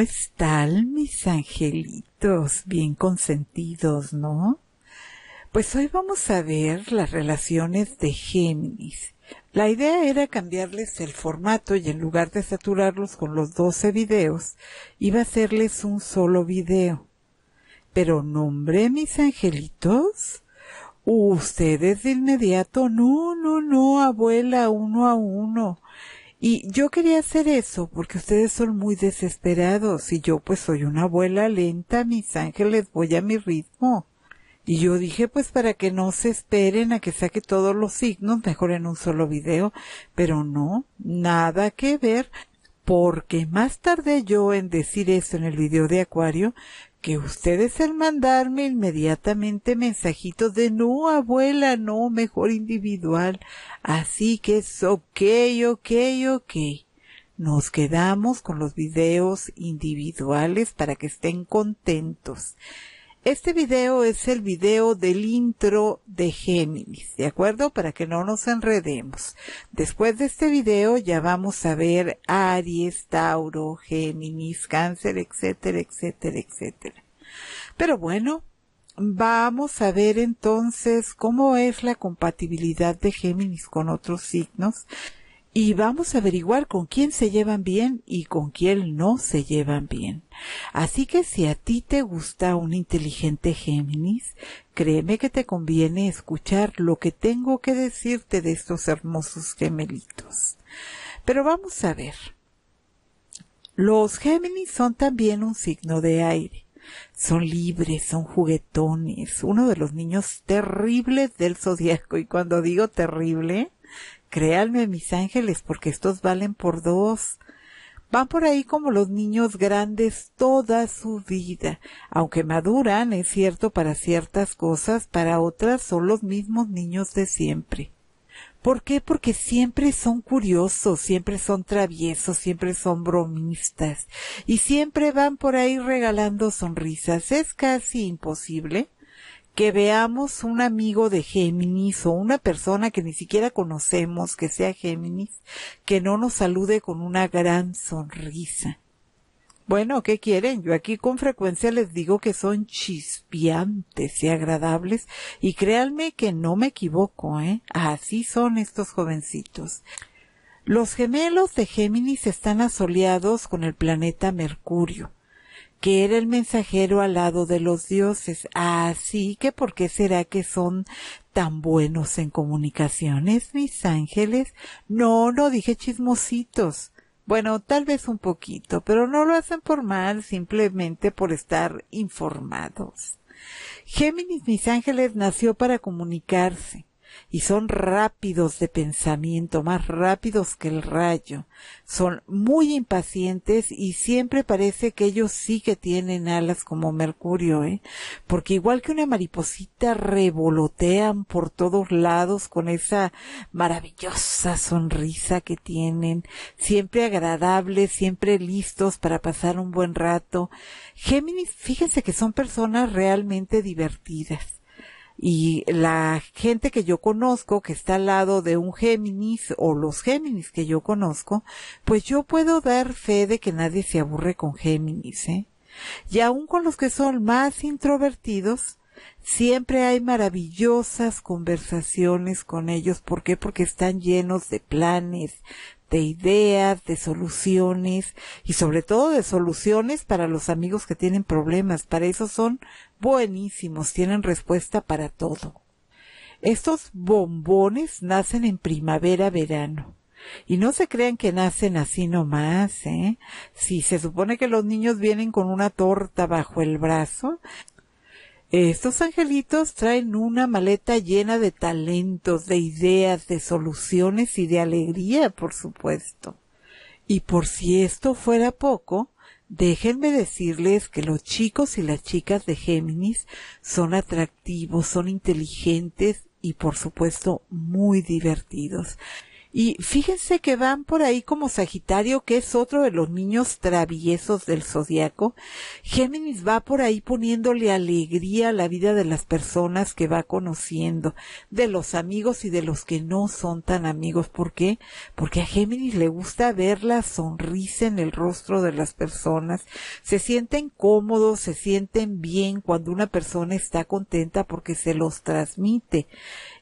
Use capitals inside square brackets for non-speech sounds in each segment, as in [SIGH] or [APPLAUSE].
están mis angelitos bien consentidos, no? Pues hoy vamos a ver las relaciones de Géminis. La idea era cambiarles el formato y en lugar de saturarlos con los 12 videos, iba a hacerles un solo video. Pero nombre mis angelitos. Ustedes de inmediato, no, no, no, abuela, uno a uno. Y yo quería hacer eso porque ustedes son muy desesperados y yo pues soy una abuela lenta, mis ángeles, voy a mi ritmo. Y yo dije pues para que no se esperen a que saque todos los signos, mejor en un solo video, pero no, nada que ver, porque más tarde yo en decir eso en el video de Acuario, que ustedes al mandarme inmediatamente mensajitos de no, abuela, no, mejor individual. Así que es ok, ok, ok. Nos quedamos con los videos individuales para que estén contentos. Este video es el video del intro de Géminis, ¿de acuerdo? Para que no nos enredemos. Después de este video ya vamos a ver Aries, Tauro, Géminis, Cáncer, etcétera, etcétera, etcétera. Pero bueno, vamos a ver entonces cómo es la compatibilidad de Géminis con otros signos y vamos a averiguar con quién se llevan bien y con quién no se llevan bien. Así que si a ti te gusta un inteligente Géminis, créeme que te conviene escuchar lo que tengo que decirte de estos hermosos gemelitos. Pero vamos a ver. Los Géminis son también un signo de aire. Son libres, son juguetones, uno de los niños terribles del zodiaco. Y cuando digo terrible, Créanme mis ángeles, porque estos valen por dos. Van por ahí como los niños grandes toda su vida, aunque maduran, es cierto, para ciertas cosas, para otras son los mismos niños de siempre. ¿Por qué? Porque siempre son curiosos, siempre son traviesos, siempre son bromistas y siempre van por ahí regalando sonrisas. Es casi imposible que veamos un amigo de Géminis o una persona que ni siquiera conocemos que sea Géminis, que no nos salude con una gran sonrisa. Bueno, ¿qué quieren? Yo aquí con frecuencia les digo que son chispiantes y agradables y créanme que no me equivoco, ¿eh? Así son estos jovencitos. Los gemelos de Géminis están asoleados con el planeta Mercurio que era el mensajero al lado de los dioses. Así que, ¿por qué será que son tan buenos en comunicaciones, mis ángeles? No, no dije chismositos. Bueno, tal vez un poquito, pero no lo hacen por mal, simplemente por estar informados. Géminis, mis ángeles, nació para comunicarse y son rápidos de pensamiento, más rápidos que el rayo. Son muy impacientes y siempre parece que ellos sí que tienen alas como Mercurio, ¿eh? Porque igual que una mariposita revolotean por todos lados con esa maravillosa sonrisa que tienen, siempre agradables, siempre listos para pasar un buen rato. Géminis, fíjense que son personas realmente divertidas y la gente que yo conozco, que está al lado de un Géminis o los Géminis que yo conozco, pues yo puedo dar fe de que nadie se aburre con Géminis, ¿eh? Y aun con los que son más introvertidos, siempre hay maravillosas conversaciones con ellos. ¿Por qué? Porque están llenos de planes, de ideas, de soluciones y sobre todo de soluciones para los amigos que tienen problemas. Para eso son buenísimos, tienen respuesta para todo. Estos bombones nacen en primavera-verano. Y no se crean que nacen así nomás, ¿eh? Si se supone que los niños vienen con una torta bajo el brazo, estos angelitos traen una maleta llena de talentos, de ideas, de soluciones y de alegría, por supuesto. Y por si esto fuera poco, déjenme decirles que los chicos y las chicas de Géminis son atractivos, son inteligentes y por supuesto muy divertidos. Y fíjense que van por ahí como Sagitario, que es otro de los niños traviesos del zodiaco. Géminis va por ahí poniéndole alegría a la vida de las personas que va conociendo, de los amigos y de los que no son tan amigos. ¿Por qué? Porque a Géminis le gusta ver la sonrisa en el rostro de las personas. Se sienten cómodos, se sienten bien cuando una persona está contenta porque se los transmite.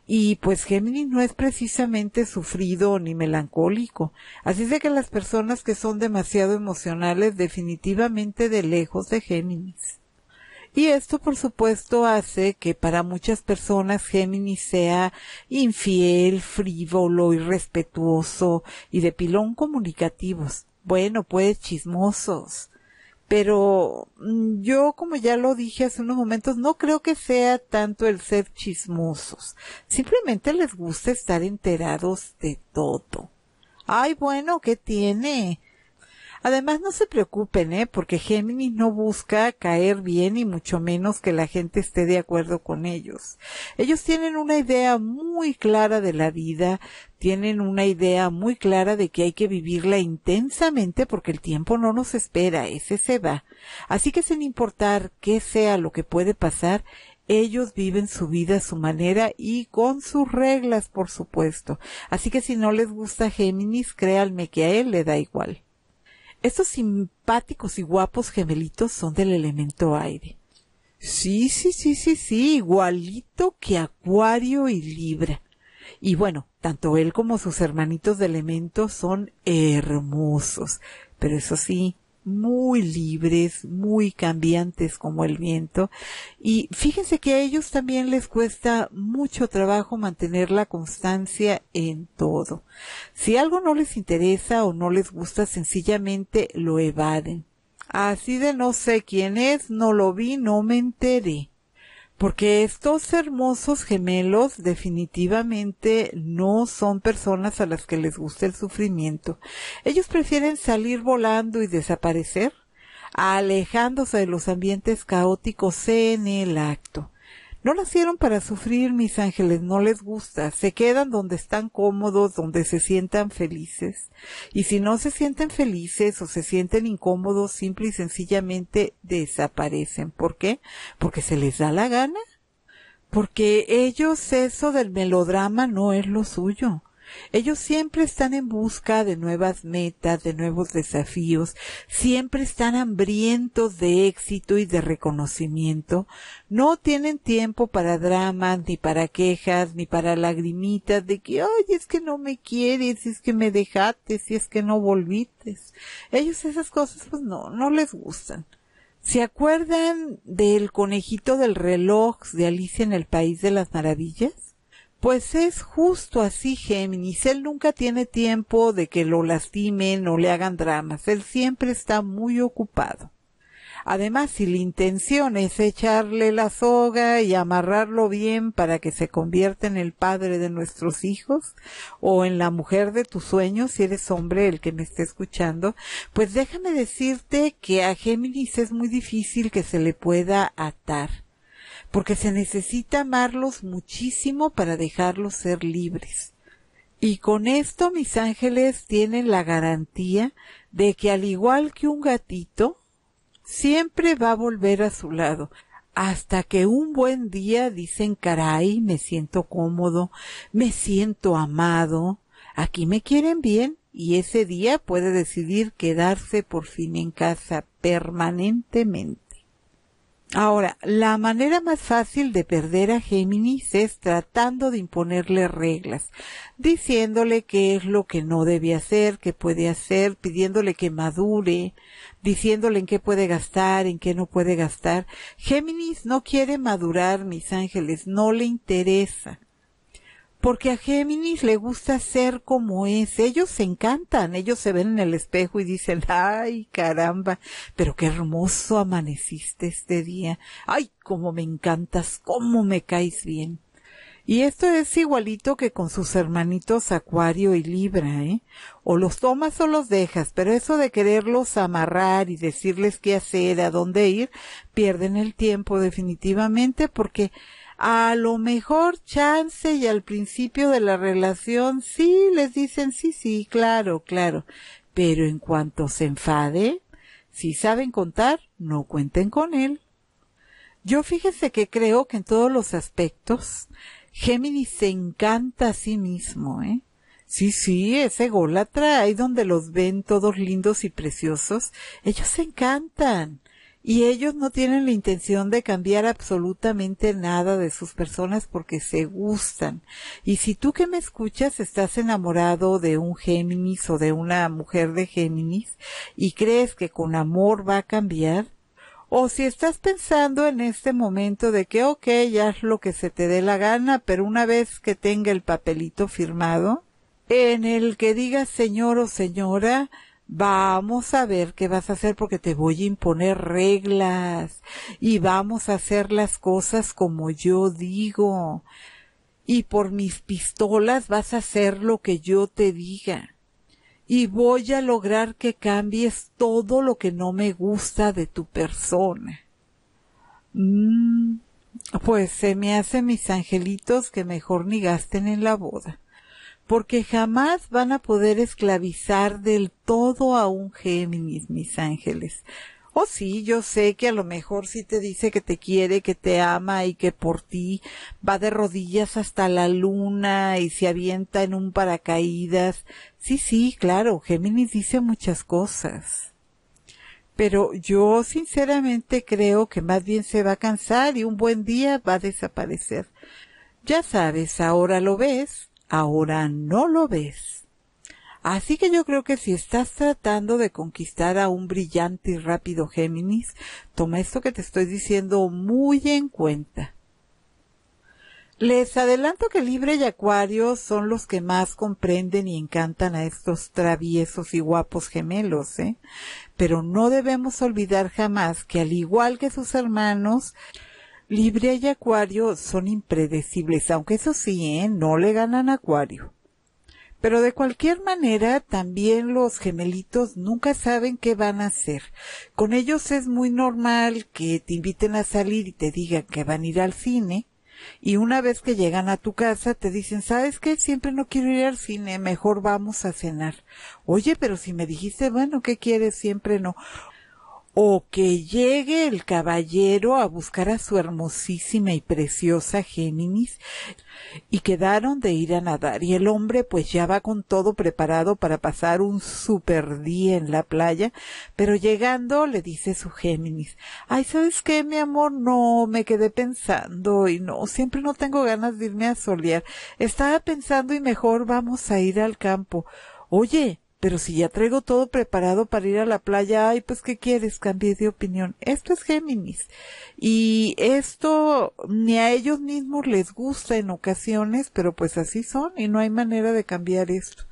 Y pues Géminis no es precisamente sufrido ni melancólico. Así de que las personas que son demasiado emocionales definitivamente de lejos de Géminis. Y esto, por supuesto, hace que para muchas personas Géminis sea infiel, frívolo, irrespetuoso y de pilón comunicativos. Bueno, pues chismosos pero mm, yo como ya lo dije hace unos momentos, no creo que sea tanto el ser chismosos. Simplemente les gusta estar enterados de todo. Ay, bueno, ¿qué tiene? Además, no se preocupen, ¿eh? porque Géminis no busca caer bien y mucho menos que la gente esté de acuerdo con ellos. Ellos tienen una idea muy clara de la vida, tienen una idea muy clara de que hay que vivirla intensamente porque el tiempo no nos espera, ese se va. Así que sin importar qué sea lo que puede pasar, ellos viven su vida a su manera y con sus reglas, por supuesto. Así que si no les gusta Géminis, créanme que a él le da igual. Estos simpáticos y guapos gemelitos son del elemento aire. Sí, sí, sí, sí, sí, igualito que Acuario y Libra. Y bueno, tanto él como sus hermanitos de elemento son hermosos. Pero eso sí, muy libres, muy cambiantes como el viento. Y fíjense que a ellos también les cuesta mucho trabajo mantener la constancia en todo. Si algo no les interesa o no les gusta, sencillamente lo evaden. Así de no sé quién es, no lo vi, no me enteré porque estos hermosos gemelos definitivamente no son personas a las que les gusta el sufrimiento. Ellos prefieren salir volando y desaparecer, alejándose de los ambientes caóticos en el acto. No nacieron para sufrir, mis ángeles, no les gusta. Se quedan donde están cómodos, donde se sientan felices. Y si no se sienten felices o se sienten incómodos, simple y sencillamente desaparecen. ¿Por qué? Porque se les da la gana. Porque ellos eso del melodrama no es lo suyo. Ellos siempre están en busca de nuevas metas, de nuevos desafíos, siempre están hambrientos de éxito y de reconocimiento. No tienen tiempo para dramas, ni para quejas, ni para lagrimitas de que, ay, es que no me quieres, es que me dejaste, si es que no volviste. Ellos esas cosas pues no, no les gustan. ¿Se acuerdan del conejito del reloj de Alicia en el País de las Maravillas? Pues es justo así, Géminis. Él nunca tiene tiempo de que lo lastimen o le hagan dramas. Él siempre está muy ocupado. Además, si la intención es echarle la soga y amarrarlo bien para que se convierta en el padre de nuestros hijos o en la mujer de tus sueños, si eres hombre el que me esté escuchando, pues déjame decirte que a Géminis es muy difícil que se le pueda atar porque se necesita amarlos muchísimo para dejarlos ser libres. Y con esto mis ángeles tienen la garantía de que al igual que un gatito, siempre va a volver a su lado, hasta que un buen día dicen, caray, me siento cómodo, me siento amado, aquí me quieren bien, y ese día puede decidir quedarse por fin en casa permanentemente. Ahora, la manera más fácil de perder a Géminis es tratando de imponerle reglas, diciéndole qué es lo que no debe hacer, qué puede hacer, pidiéndole que madure, diciéndole en qué puede gastar, en qué no puede gastar. Géminis no quiere madurar, mis ángeles, no le interesa porque a Géminis le gusta ser como es. Ellos se encantan, ellos se ven en el espejo y dicen, ay caramba, pero qué hermoso amaneciste este día. Ay, cómo me encantas, cómo me caes bien. Y esto es igualito que con sus hermanitos Acuario y Libra, ¿eh? O los tomas o los dejas, pero eso de quererlos amarrar y decirles qué hacer, a dónde ir, pierden el tiempo definitivamente porque a lo mejor chance y al principio de la relación sí les dicen sí, sí, claro, claro. Pero en cuanto se enfade, si saben contar, no cuenten con él. Yo fíjese que creo que en todos los aspectos, Géminis se encanta a sí mismo, ¿eh? Sí, sí, ese golatra, ahí donde los ven todos lindos y preciosos, ellos se encantan y ellos no tienen la intención de cambiar absolutamente nada de sus personas porque se gustan. Y si tú que me escuchas estás enamorado de un Géminis o de una mujer de Géminis y crees que con amor va a cambiar, o si estás pensando en este momento de que, ok, ya haz lo que se te dé la gana, pero una vez que tenga el papelito firmado, en el que digas, señor o señora, vamos a ver qué vas a hacer porque te voy a imponer reglas y vamos a hacer las cosas como yo digo y por mis pistolas vas a hacer lo que yo te diga y voy a lograr que cambies todo lo que no me gusta de tu persona. Mm, pues se me hacen mis angelitos que mejor ni gasten en la boda porque jamás van a poder esclavizar del todo a un Géminis, mis ángeles. O oh, sí, yo sé que a lo mejor si sí te dice que te quiere, que te ama y que por ti va de rodillas hasta la luna y se avienta en un paracaídas. Sí, sí, claro, Géminis dice muchas cosas. Pero yo sinceramente creo que más bien se va a cansar y un buen día va a desaparecer. Ya sabes, ahora lo ves, ahora no lo ves. Así que yo creo que si estás tratando de conquistar a un brillante y rápido Géminis, toma esto que te estoy diciendo muy en cuenta. Les adelanto que Libre y Acuario son los que más comprenden y encantan a estos traviesos y guapos gemelos, ¿eh? Pero no debemos olvidar jamás que al igual que sus hermanos, Libre y Acuario son impredecibles, aunque eso sí, ¿eh? no le ganan Acuario. Pero de cualquier manera, también los gemelitos nunca saben qué van a hacer. Con ellos es muy normal que te inviten a salir y te digan que van a ir al cine. Y una vez que llegan a tu casa te dicen, ¿sabes qué? Siempre no quiero ir al cine, mejor vamos a cenar. Oye, pero si me dijiste, bueno, ¿qué quieres? Siempre no o que llegue el caballero a buscar a su hermosísima y preciosa Géminis y quedaron de ir a nadar y el hombre pues ya va con todo preparado para pasar un super día en la playa, pero llegando le dice su Géminis, ay, ¿sabes qué, mi amor? No, me quedé pensando y no, siempre no tengo ganas de irme a solear. Estaba pensando y mejor vamos a ir al campo. Oye, pero si ya traigo todo preparado para ir a la playa, ay, pues ¿qué quieres? Cambié de opinión. Esto es Géminis. Y esto ni a ellos mismos les gusta en ocasiones, pero pues así son y no hay manera de cambiar esto.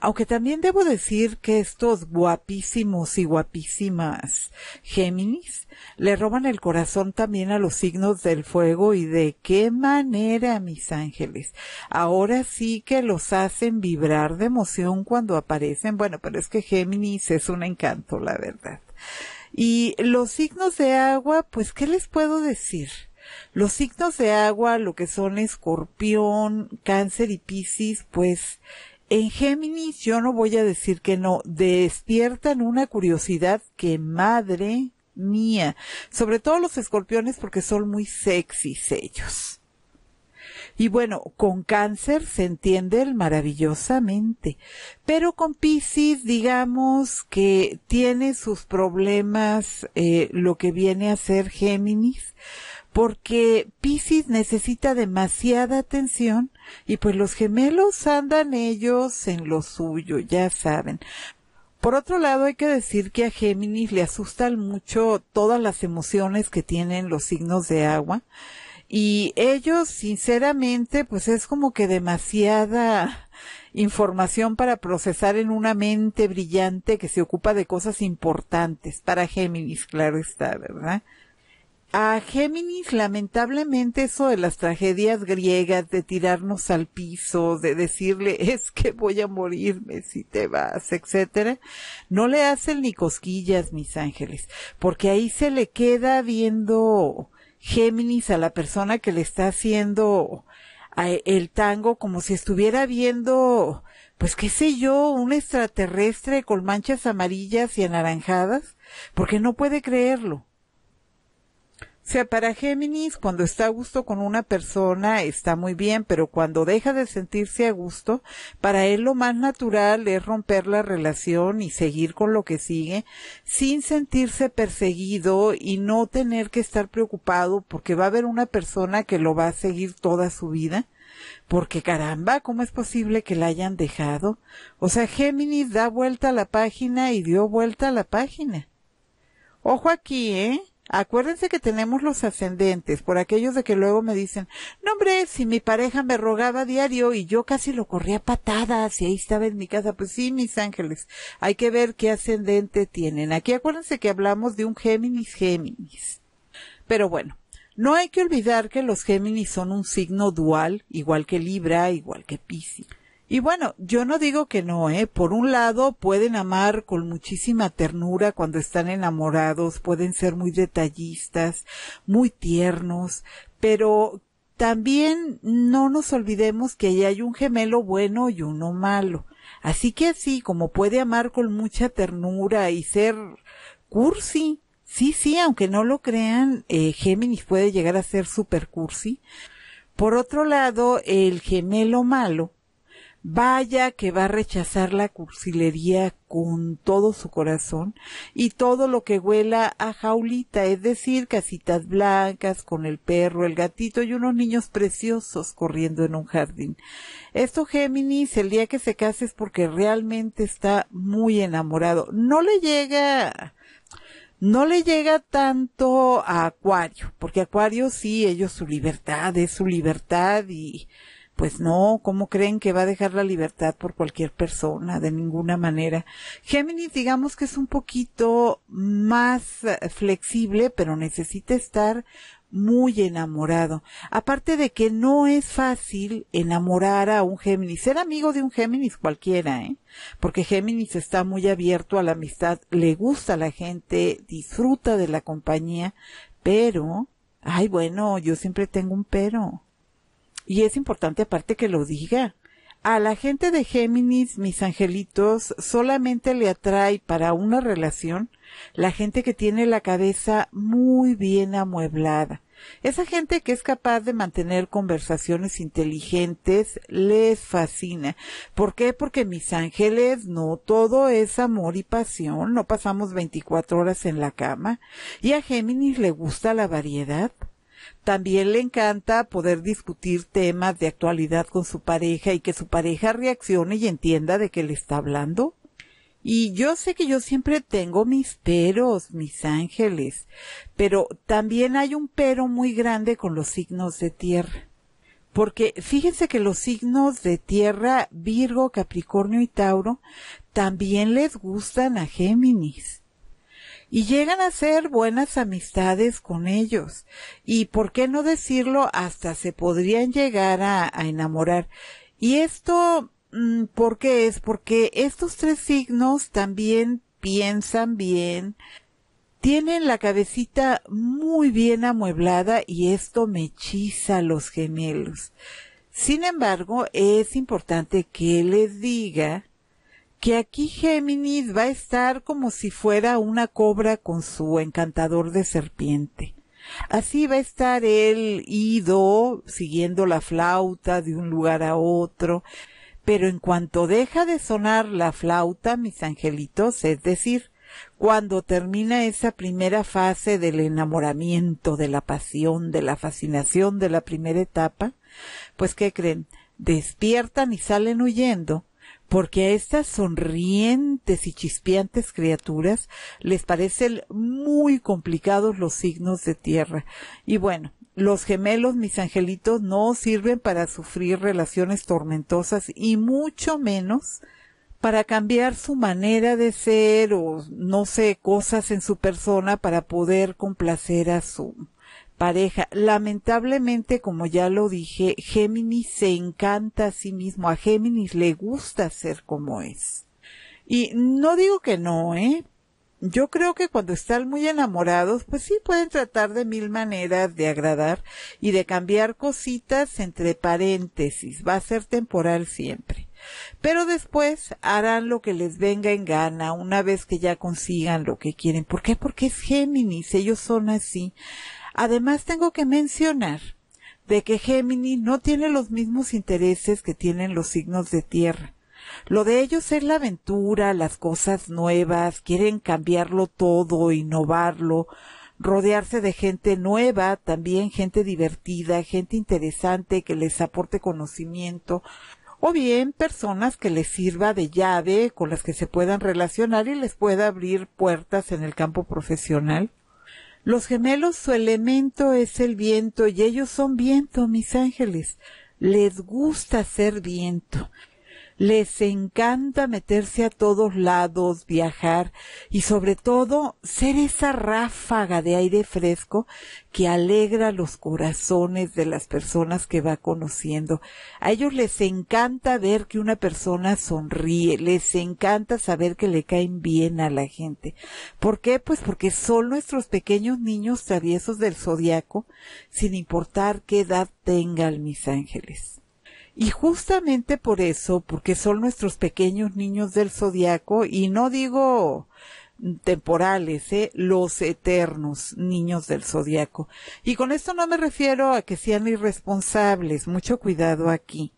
Aunque también debo decir que estos guapísimos y guapísimas Géminis le roban el corazón también a los signos del fuego y de qué manera, mis ángeles. Ahora sí que los hacen vibrar de emoción cuando aparecen. Bueno, pero es que Géminis es un encanto, la verdad. Y los signos de agua, pues, ¿qué les puedo decir? Los signos de agua, lo que son escorpión, cáncer y piscis, pues en Géminis yo no voy a decir que no, despiertan una curiosidad que madre mía, sobre todo los escorpiones porque son muy sexys ellos. Y bueno, con cáncer se entiende maravillosamente, pero con Pisces digamos que tiene sus problemas eh, lo que viene a ser Géminis, porque Pisces necesita demasiada atención y pues los gemelos andan ellos en lo suyo, ya saben. Por otro lado, hay que decir que a Géminis le asustan mucho todas las emociones que tienen los signos de agua y ellos, sinceramente, pues es como que demasiada información para procesar en una mente brillante que se ocupa de cosas importantes para Géminis, claro está, ¿verdad? a Géminis, lamentablemente, eso de las tragedias griegas, de tirarnos al piso, de decirle [LAUGHS] es que voy a morirme si te vas, etcétera, no le hacen ni cosquillas, mis ángeles, porque ahí se le queda viendo Géminis a la persona que le está haciendo e, el tango como si estuviera viendo, pues qué sé yo, un extraterrestre con manchas amarillas y anaranjadas, porque no puede creerlo. O sea, para Géminis, cuando está a gusto con una persona, está muy bien, pero cuando deja de sentirse a gusto, para él lo más natural es romper la relación y seguir con lo que sigue, sin sentirse perseguido y no tener que estar preocupado porque va a haber una persona que lo va a seguir toda su vida porque caramba, ¿cómo es posible que la hayan dejado? O sea, Géminis da vuelta a la página y dio vuelta a la página. Ojo aquí, ¿eh? Acuérdense que tenemos los ascendentes, por aquellos de que luego me dicen, no hombre, si mi pareja me rogaba diario y yo casi lo corría patadas y ahí estaba en mi casa, pues sí, mis ángeles, hay que ver qué ascendente tienen. Aquí acuérdense que hablamos de un Géminis Géminis. Pero bueno, no hay que olvidar que los Géminis son un signo dual, igual que Libra, igual que Piscis. Y bueno, yo no digo que no, ¿eh? Por un lado, pueden amar con muchísima ternura cuando están enamorados, pueden ser muy detallistas, muy tiernos, pero también no nos olvidemos que ahí hay un gemelo bueno y uno malo. Así que así, como puede amar con mucha ternura y ser cursi, sí, sí, aunque no lo crean, eh, Géminis puede llegar a ser super cursi. Por otro lado, el gemelo malo vaya que va a rechazar la cursilería con todo su corazón y todo lo que huela a jaulita, es decir, casitas blancas con el perro, el gatito y unos niños preciosos corriendo en un jardín. Esto Géminis, el día que se case es porque realmente está muy enamorado. No le llega no le llega tanto a Acuario, porque Acuario sí, ellos su libertad, es su libertad y pues no, ¿cómo creen que va a dejar la libertad por cualquier persona? De ninguna manera. Géminis, digamos que es un poquito más eh, flexible, pero necesita estar muy enamorado. Aparte de que no es fácil enamorar a un Géminis, ser amigo de un Géminis cualquiera, ¿eh? porque Géminis está muy abierto a la amistad, le gusta a la gente, disfruta de la compañía, pero, ay bueno, yo siempre tengo un pero y es importante aparte que lo diga. A la gente de Géminis, mis angelitos, solamente le atrae para una relación la gente que tiene la cabeza muy bien amueblada. Esa gente que es capaz de mantener conversaciones inteligentes les fascina. ¿Por qué? Porque mis ángeles, no todo es amor y pasión, no pasamos 24 horas en la cama. Y a Géminis le gusta la variedad. También le encanta poder discutir temas de actualidad con su pareja y que su pareja reaccione y entienda de qué le está hablando. Y yo sé que yo siempre tengo mis peros, mis ángeles, pero también hay un pero muy grande con los signos de tierra. Porque fíjense que los signos de tierra, Virgo, Capricornio y Tauro, también les gustan a Géminis y llegan a ser buenas amistades con ellos. Y por qué no decirlo, hasta se podrían llegar a, enamorar. Y esto, mm, ¿por qué es? Porque estos tres signos también piensan bien, tienen la cabecita muy bien amueblada y esto me los gemelos. Sin embargo, es importante que les diga que aquí Géminis va a estar como si fuera una cobra con su encantador de serpiente. Así va a estar él ido, siguiendo la flauta de un lugar a otro, pero en cuanto deja de sonar la flauta, mis angelitos, es decir, cuando termina esa primera fase del enamoramiento, de la pasión, de la fascinación de la primera etapa, pues ¿qué creen? Despiertan y salen huyendo porque a estas sonrientes y chispeantes criaturas les parecen muy complicados los signos de tierra. Y bueno, los gemelos, mis angelitos, no sirven para sufrir relaciones tormentosas y mucho menos para cambiar su manera de ser o no sé, cosas en su persona para poder complacer a su pareja. Lamentablemente, como ya lo dije, Géminis se encanta a sí mismo, a Géminis le gusta ser como es. Y no digo que no, ¿eh? Yo creo que cuando están muy enamorados, pues sí pueden tratar de mil maneras de agradar y de cambiar cositas entre paréntesis. Va a ser temporal siempre. Pero después harán lo que les venga en gana una vez que ya consigan lo que quieren. ¿Por qué? Porque es Géminis, ellos son así. Además, tengo que mencionar de que Gemini no tiene los mismos intereses que tienen los signos de tierra. Lo de ellos es la aventura, las cosas nuevas, quieren cambiarlo todo, innovarlo, rodearse de gente nueva, también gente divertida, gente interesante que les aporte conocimiento, o bien personas que les sirva de llave con las que se puedan relacionar y les pueda abrir puertas en el campo profesional. Los gemelos, su elemento es el viento y ellos son viento, mis ángeles. Les gusta ser viento les encanta meterse a todos lados, viajar y sobre todo ser esa ráfaga de aire fresco que alegra los corazones de las personas que va conociendo. A ellos les encanta ver que una persona sonríe, les encanta saber que le caen bien a la gente. ¿Por qué? Pues porque son nuestros pequeños niños traviesos del zodiaco, sin importar qué edad tengan mis ángeles. Y justamente por eso, porque son nuestros pequeños niños del zodiaco, y no digo temporales, ¿eh? los eternos niños del zodiaco. Y con esto no me refiero a que sean irresponsables, mucho cuidado aquí.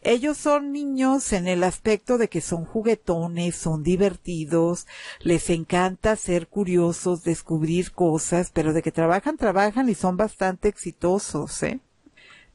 Ellos son niños en el aspecto de que son juguetones, son divertidos, les encanta ser curiosos, descubrir cosas, pero de que trabajan, trabajan y son bastante exitosos, ¿eh?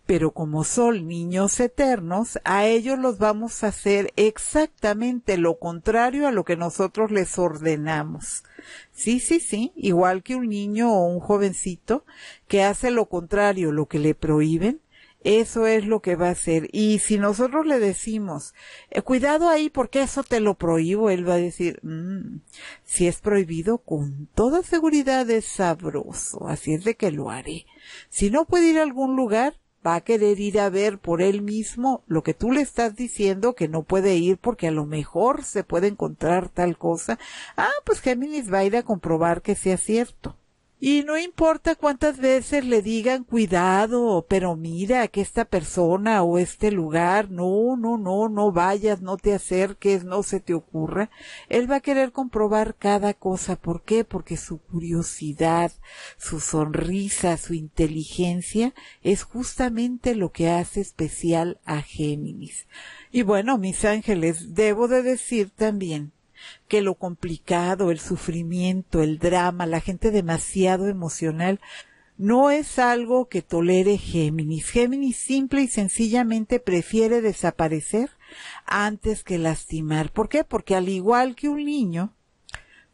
pero como son niños eternos, a ellos los vamos a hacer exactamente lo contrario a lo que nosotros les ordenamos. Sí, sí, sí, igual que un niño o un jovencito que hace lo contrario, lo que le prohíben, eso es lo que va a hacer. Y si nosotros le decimos, eh, cuidado ahí porque eso te lo prohíbo, él va a decir, mm, si es prohibido, con toda seguridad es sabroso, así es de que lo haré. Si no puede ir a algún lugar, va a querer ir a ver por él mismo lo que tú le estás diciendo que no puede ir porque a lo mejor se puede encontrar tal cosa. Ah, pues Géminis va a ir a comprobar que sea cierto. Y no importa cuántas veces le digan cuidado, pero mira que esta persona o este lugar, no, no, no, no vayas, no te acerques, no se te ocurra. Él va a querer comprobar cada cosa. ¿Por qué? Porque su curiosidad, su sonrisa, su inteligencia es justamente lo que hace especial a Géminis. Y bueno, mis ángeles, debo de decir también que lo complicado, el sufrimiento, el drama, la gente demasiado emocional, no es algo que tolere Géminis. Géminis simple y sencillamente prefiere desaparecer antes que lastimar. ¿Por qué? Porque al igual que un niño,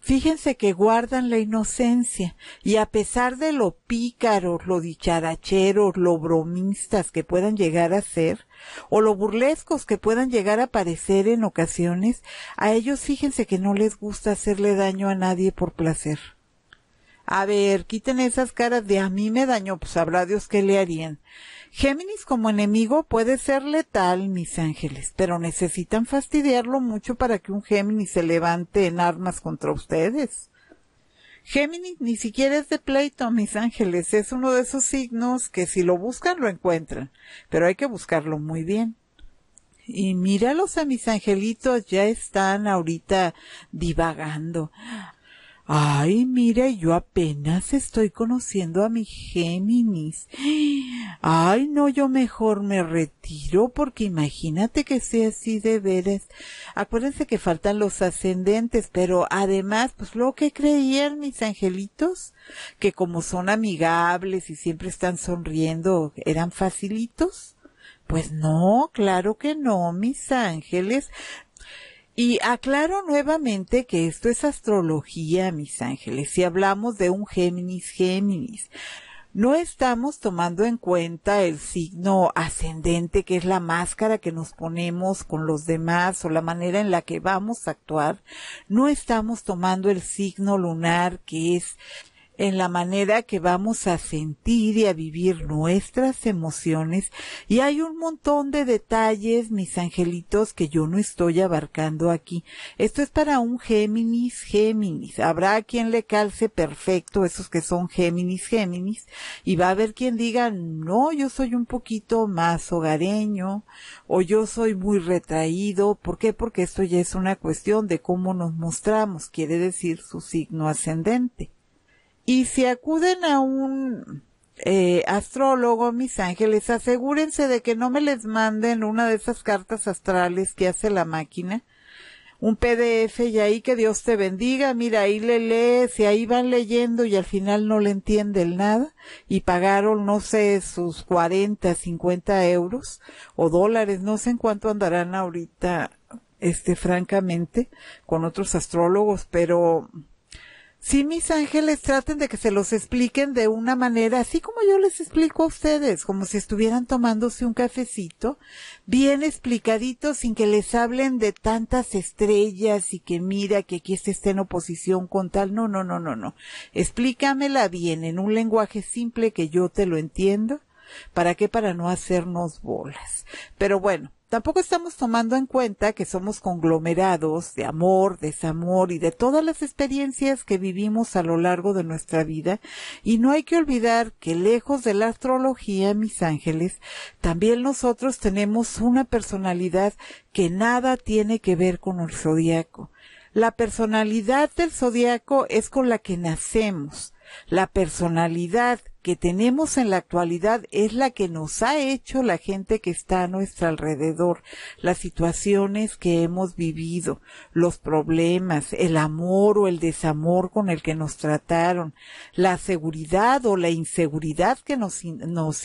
Fíjense que guardan la inocencia y a pesar de lo pícaros, lo dicharacheros, lo bromistas que puedan llegar a ser, o lo burlescos que puedan llegar a parecer en ocasiones, a ellos fíjense que no les gusta hacerle daño a nadie por placer. A ver, quiten esas caras de a mí me dañó, pues habrá Dios qué le harían. Géminis como enemigo puede ser letal, mis ángeles, pero necesitan fastidiarlo mucho para que un Géminis se levante en armas contra ustedes. Géminis ni siquiera es de pleito, mis ángeles, es uno de esos signos que si lo buscan lo encuentran, pero hay que buscarlo muy bien. Y míralos a mis angelitos, ya están ahorita divagando. Ay, mire, yo apenas estoy conociendo a mi Géminis. Ay, no, yo mejor me retiro porque imagínate que sea así de veras. Acuérdense que faltan los ascendentes, pero además, pues lo que creían mis angelitos, que como son amigables y siempre están sonriendo, eran facilitos. Pues no, claro que no, mis ángeles. Y aclaro nuevamente que esto es astrología, mis ángeles, si hablamos de un Géminis, Géminis. No estamos tomando en cuenta el signo ascendente, que es la máscara que nos ponemos con los demás o la manera en la que vamos a actuar. No estamos tomando el signo lunar, que es en la manera que vamos a sentir y a vivir nuestras emociones. Y hay un montón de detalles, mis angelitos, que yo no estoy abarcando aquí. Esto es para un Géminis, Géminis. Habrá quien le calce perfecto, esos que son Géminis, Géminis. Y va a haber quien diga, no, yo soy un poquito más hogareño o yo soy muy retraído. ¿Por qué? Porque esto ya es una cuestión de cómo nos mostramos, quiere decir su signo ascendente. Y si acuden a un eh, astrólogo, mis ángeles, asegúrense de que no me les manden una de esas cartas astrales que hace la máquina, un PDF y ahí que Dios te bendiga, mira, ahí le lees y ahí van leyendo y al final no le entienden nada y pagaron, no sé, sus 40, 50 euros o dólares, no sé en cuánto andarán ahorita, este, francamente, con otros astrólogos, pero sí mis ángeles traten de que se los expliquen de una manera, así como yo les explico a ustedes, como si estuvieran tomándose un cafecito, bien explicadito, sin que les hablen de tantas estrellas y que mira que aquí se está en oposición con tal. No, no, no, no, no. Explícamela bien, en un lenguaje simple que yo te lo entiendo ¿Para qué? Para no hacernos bolas. Pero bueno, tampoco estamos tomando en cuenta que somos conglomerados de amor, desamor y de todas las experiencias que vivimos a lo largo de nuestra vida. Y no hay que olvidar que lejos de la astrología, mis ángeles, también nosotros tenemos una personalidad que nada tiene que ver con el zodiaco. La personalidad del zodiaco es con la que nacemos la personalidad que tenemos en la actualidad es la que nos ha hecho la gente que está a nuestro alrededor, las situaciones que hemos vivido, los problemas, el amor o el desamor con el que nos trataron, la seguridad o la inseguridad que nos,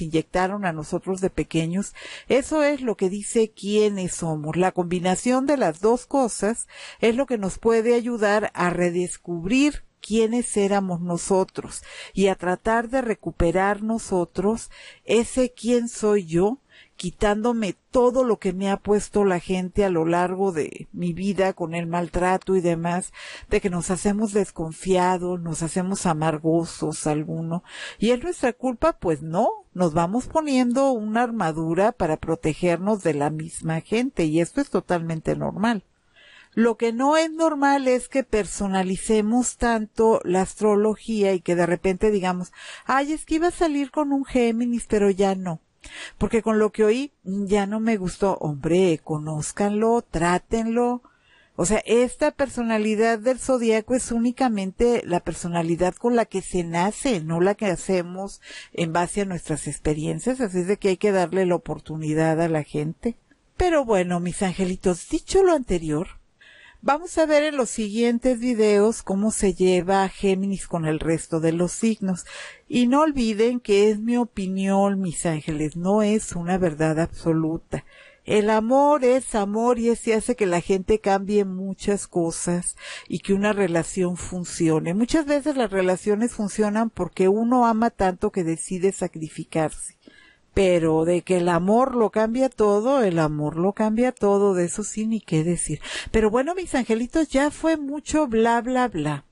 inyectaron a nosotros de pequeños. Eso es lo que dice quiénes somos. La combinación de las dos cosas es lo que nos puede ayudar a redescubrir quiénes éramos nosotros y a tratar de recuperar nosotros ese quién soy yo, quitándome todo lo que me ha puesto la gente a lo largo de mi vida con el maltrato y demás, de que nos hacemos desconfiados, nos hacemos amargosos alguno. ¿Y es nuestra culpa? Pues no, nos vamos poniendo una armadura para protegernos de la misma gente y esto es totalmente normal. Lo que no es normal es que personalicemos tanto la astrología y que de repente digamos, ay, es que iba a salir con un Géminis, pero ya no. Porque con lo que oí, mm, ya no me gustó. Hombre, conózcanlo, trátenlo. O sea, esta personalidad del zodiaco es únicamente la personalidad con la que se nace, no la que hacemos en base a nuestras experiencias, así es de que hay que darle la oportunidad a la gente. Pero bueno, mis angelitos, dicho lo anterior, Vamos a ver en los siguientes videos cómo se lleva a Géminis con el resto de los signos. Y no olviden que es mi opinión, mis ángeles, no es una verdad absoluta. El amor es amor y ese hace que la gente cambie muchas cosas y que una relación funcione. Muchas veces las relaciones funcionan porque uno ama tanto que decide sacrificarse pero de que el amor lo cambia todo, el amor lo cambia todo, de eso sí ni qué decir. Pero bueno, mis angelitos, ya fue mucho bla, bla, bla.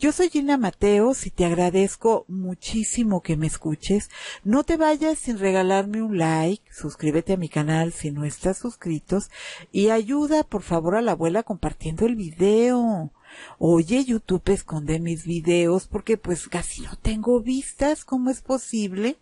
Yo soy Gina Mateos y te agradezco muchísimo que me escuches. No te vayas sin regalarme un like, suscríbete a mi canal si no estás suscrito y ayuda por favor a la abuela compartiendo el video oye, YouTube esconde mis videos porque pues casi no tengo vistas, ¿cómo es posible?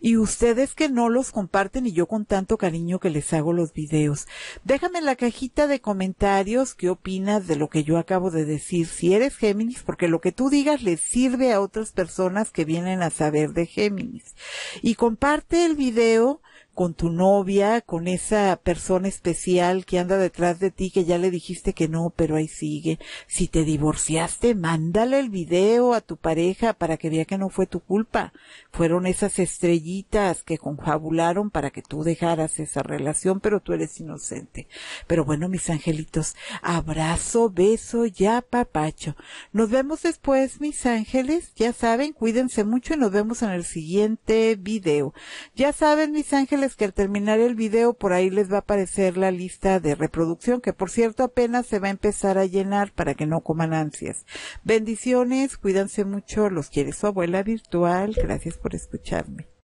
Y ustedes que no los comparten y yo con tanto cariño que les hago los videos. Déjame en la cajita de comentarios qué opinas de lo que yo acabo de decir, si eres Géminis, porque lo que tú digas les sirve a otras personas que vienen a saber de Géminis. Y comparte el video con tu novia, con esa persona especial que anda detrás de ti, que ya le dijiste que no, pero ahí sigue. Si te divorciaste, mándale el video a tu pareja para que vea que no fue tu culpa. Fueron esas estrellitas que confabularon para que tú dejaras esa relación, pero tú eres inocente. Pero bueno, mis angelitos, abrazo, beso, ya papacho. Nos vemos después, mis ángeles. Ya saben, cuídense mucho y nos vemos en el siguiente video. Ya saben, mis ángeles, que al terminar el video por ahí les va a aparecer la lista de reproducción, que por cierto apenas se va a empezar a llenar para que no coman ansias. Bendiciones, cuídense mucho, los quiere su abuela virtual, gracias por escucharme.